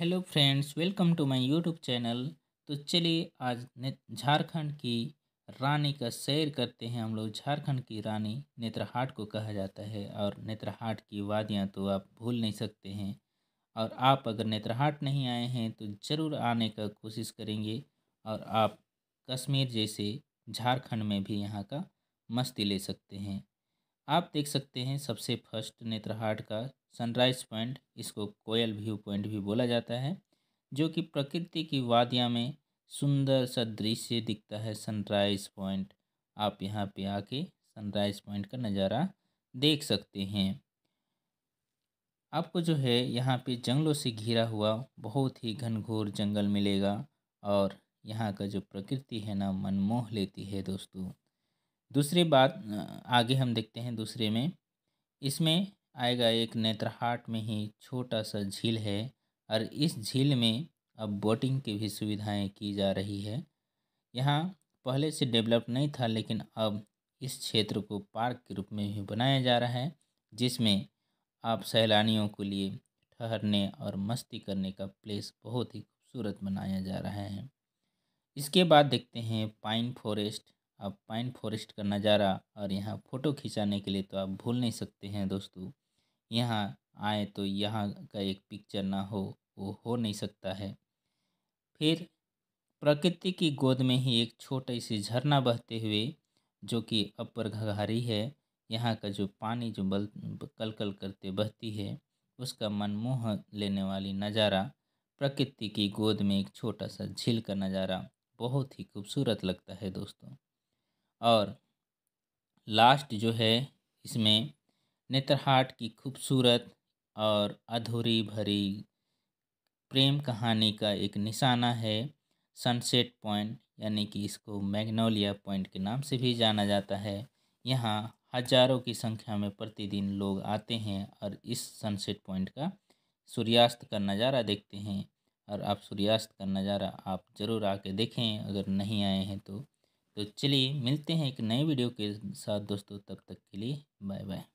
Hello friends welcome to my YouTube channel तो चलिए आज झारखंड की रानी का सैर करते हैं हम लोग झारखंड की रानी नेत्रहाट को कहा जाता है और नेत्रहाट की वादियाँ तो आप भूल नहीं सकते हैं और आप अगर नेत्रहाट नहीं आए हैं तो ज़रूर आने का कोशिश करेंगे और आप कश्मीर जैसे झारखंड में भी यहाँ का मस्ती ले सकते हैं आप देख सकते हैं सबसे फर्स्ट नेत्रहाट का सनराइज पॉइंट इसको कोयल व्यू पॉइंट भी बोला जाता है जो कि प्रकृति की वादियाँ में सुंदर सा दृश्य दिखता है सनराइज पॉइंट आप यहाँ पे आके सनराइज पॉइंट का नज़ारा देख सकते हैं आपको जो है यहाँ पे जंगलों से घिरा हुआ बहुत ही घनघोर जंगल मिलेगा और यहाँ का जो प्रकृति है ना मन मोह लेती है दोस्तों दूसरी बात हाँ। आगे हम देखते हैं दूसरे में इसमें आएगा एक नेत्रहाट में ही छोटा सा झील है और इस झील में अब बोटिंग की भी सुविधाएं की जा रही है यहाँ पहले से डेवलप नहीं था लेकिन अब इस क्षेत्र को पार्क के रूप में भी बनाया जा रहा है जिसमें आप सैलानियों के लिए ठहरने और मस्ती करने का प्लेस बहुत ही खूबसूरत बनाया जा रहा है इसके बाद देखते हैं पाइन फॉरेस्ट आप पाइन फॉरेस्ट का नज़ारा और यहाँ फ़ोटो खिंचाने के लिए तो आप भूल नहीं सकते हैं दोस्तों यहाँ आए तो यहाँ का एक पिक्चर ना हो वो हो नहीं सकता है फिर प्रकृति की गोद में ही एक छोटे से झरना बहते हुए जो कि अपर घघारी है यहाँ का जो पानी जो बल कल कल करते बहती है उसका मनमोह लेने वाली नज़ारा प्रकृति की गोद में एक छोटा सा झील का नज़ारा बहुत ही खूबसूरत लगता है दोस्तों और लास्ट जो है इसमें नेत्रहाट की खूबसूरत और अधूरी भरी प्रेम कहानी का एक निशाना है सनसेट पॉइंट यानी कि इसको मैग्नोलिया पॉइंट के नाम से भी जाना जाता है यहाँ हजारों की संख्या में प्रतिदिन लोग आते हैं और इस सनसेट पॉइंट का सूर्यास्त का नज़ारा देखते हैं और आप सूर्यास्त का नज़ारा आप ज़रूर आके देखें अगर नहीं आए हैं तो तो चलिए मिलते हैं एक नए वीडियो के साथ दोस्तों तब तक के लिए बाय बाय